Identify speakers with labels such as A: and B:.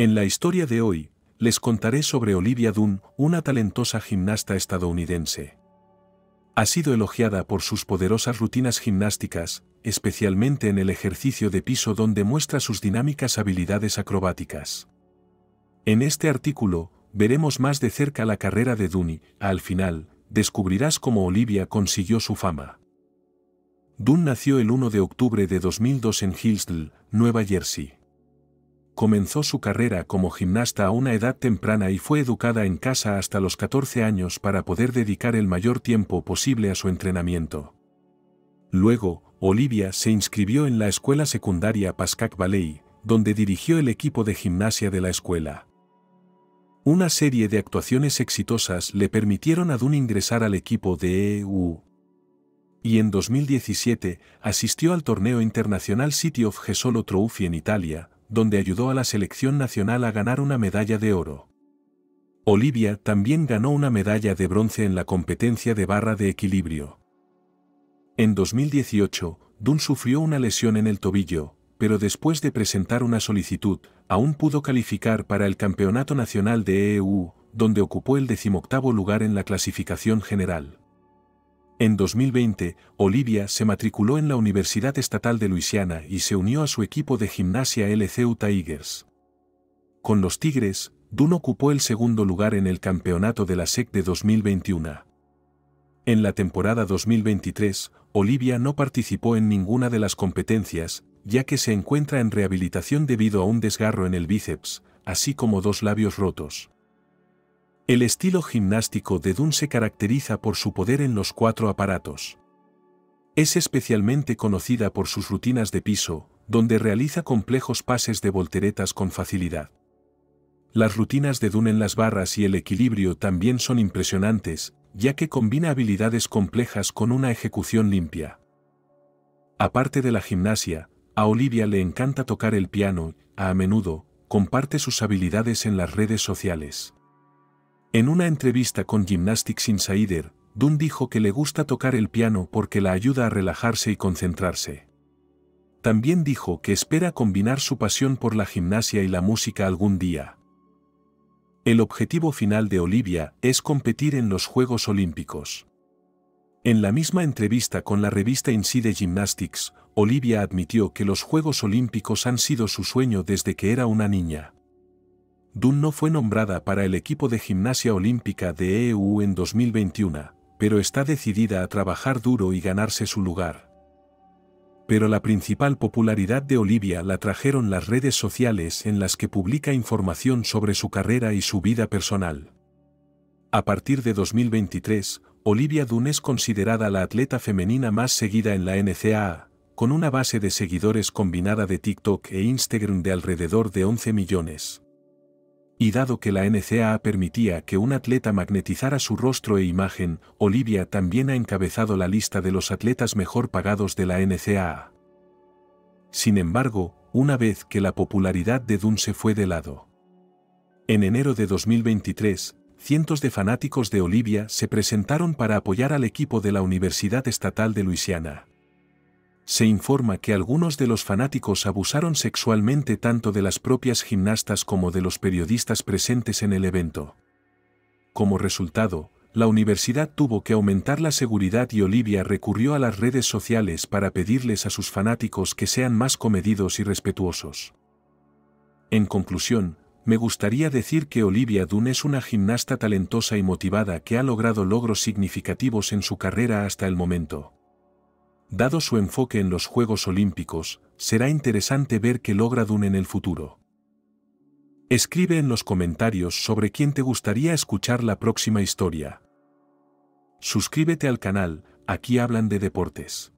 A: En la historia de hoy, les contaré sobre Olivia Dunn, una talentosa gimnasta estadounidense. Ha sido elogiada por sus poderosas rutinas gimnásticas, especialmente en el ejercicio de piso donde muestra sus dinámicas habilidades acrobáticas. En este artículo, veremos más de cerca la carrera de Dunn al final, descubrirás cómo Olivia consiguió su fama. Dunn nació el 1 de octubre de 2002 en Hillsdale, Nueva Jersey comenzó su carrera como gimnasta a una edad temprana y fue educada en casa hasta los 14 años para poder dedicar el mayor tiempo posible a su entrenamiento. Luego, Olivia se inscribió en la escuela secundaria Pascac Ballet, donde dirigió el equipo de gimnasia de la escuela. Una serie de actuaciones exitosas le permitieron a Dun ingresar al equipo de EU. Y en 2017 asistió al torneo internacional City of Gesolo Trophy en Italia, donde ayudó a la selección nacional a ganar una medalla de oro. Olivia también ganó una medalla de bronce en la competencia de barra de equilibrio. En 2018, Dunn sufrió una lesión en el tobillo, pero después de presentar una solicitud, aún pudo calificar para el Campeonato Nacional de EU, donde ocupó el decimoctavo lugar en la clasificación general. En 2020, Olivia se matriculó en la Universidad Estatal de Luisiana y se unió a su equipo de gimnasia LCU Tigers. Con los Tigres, Dunn ocupó el segundo lugar en el campeonato de la SEC de 2021. En la temporada 2023, Olivia no participó en ninguna de las competencias, ya que se encuentra en rehabilitación debido a un desgarro en el bíceps, así como dos labios rotos. El estilo gimnástico de Dunn se caracteriza por su poder en los cuatro aparatos. Es especialmente conocida por sus rutinas de piso, donde realiza complejos pases de volteretas con facilidad. Las rutinas de Dunn en las barras y el equilibrio también son impresionantes, ya que combina habilidades complejas con una ejecución limpia. Aparte de la gimnasia, a Olivia le encanta tocar el piano, a menudo, comparte sus habilidades en las redes sociales. En una entrevista con Gymnastics Insider, Dunn dijo que le gusta tocar el piano porque la ayuda a relajarse y concentrarse. También dijo que espera combinar su pasión por la gimnasia y la música algún día. El objetivo final de Olivia es competir en los Juegos Olímpicos. En la misma entrevista con la revista Inside Gymnastics, Olivia admitió que los Juegos Olímpicos han sido su sueño desde que era una niña no fue nombrada para el equipo de gimnasia olímpica de EU en 2021, pero está decidida a trabajar duro y ganarse su lugar. Pero la principal popularidad de Olivia la trajeron las redes sociales en las que publica información sobre su carrera y su vida personal. A partir de 2023, Olivia Dunn es considerada la atleta femenina más seguida en la NCAA, con una base de seguidores combinada de TikTok e Instagram de alrededor de 11 millones y dado que la NCAA permitía que un atleta magnetizara su rostro e imagen, Olivia también ha encabezado la lista de los atletas mejor pagados de la NCAA. Sin embargo, una vez que la popularidad de se fue de lado. En enero de 2023, cientos de fanáticos de Olivia se presentaron para apoyar al equipo de la Universidad Estatal de Luisiana se informa que algunos de los fanáticos abusaron sexualmente tanto de las propias gimnastas como de los periodistas presentes en el evento. Como resultado, la universidad tuvo que aumentar la seguridad y Olivia recurrió a las redes sociales para pedirles a sus fanáticos que sean más comedidos y respetuosos. En conclusión, me gustaría decir que Olivia Dunn es una gimnasta talentosa y motivada que ha logrado logros significativos en su carrera hasta el momento. Dado su enfoque en los Juegos Olímpicos, será interesante ver qué logra Dune en el futuro. Escribe en los comentarios sobre quién te gustaría escuchar la próxima historia. Suscríbete al canal, aquí hablan de deportes.